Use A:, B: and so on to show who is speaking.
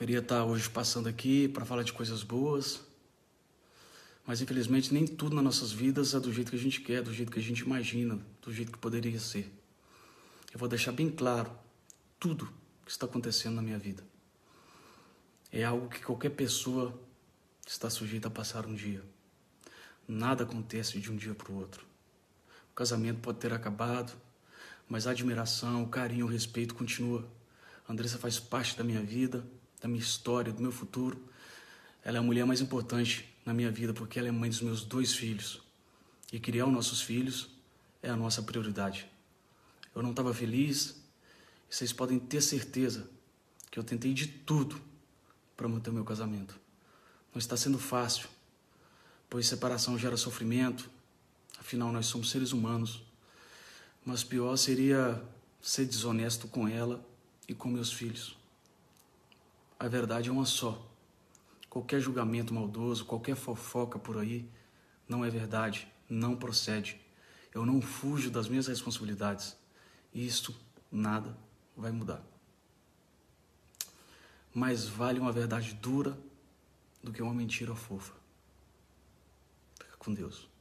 A: Queria estar hoje passando aqui para falar de coisas boas, mas infelizmente nem tudo nas nossas vidas é do jeito que a gente quer, do jeito que a gente imagina, do jeito que poderia ser. Eu vou deixar bem claro tudo que está acontecendo na minha vida. É algo que qualquer pessoa está sujeita a passar um dia. Nada acontece de um dia para o outro. O casamento pode ter acabado, mas a admiração, o carinho, o respeito continua. A Andressa faz parte da minha vida, da minha história, do meu futuro. Ela é a mulher mais importante na minha vida porque ela é mãe dos meus dois filhos. E criar os nossos filhos é a nossa prioridade. Eu não estava feliz, e vocês podem ter certeza que eu tentei de tudo para manter o meu casamento. Não está sendo fácil, pois separação gera sofrimento, afinal nós somos seres humanos. Mas pior seria ser desonesto com ela e com meus filhos. A verdade é uma só. Qualquer julgamento maldoso, qualquer fofoca por aí, não é verdade, não procede. Eu não fujo das minhas responsabilidades. Isto nada vai mudar. Mais vale uma verdade dura do que uma mentira fofa. Fica com Deus.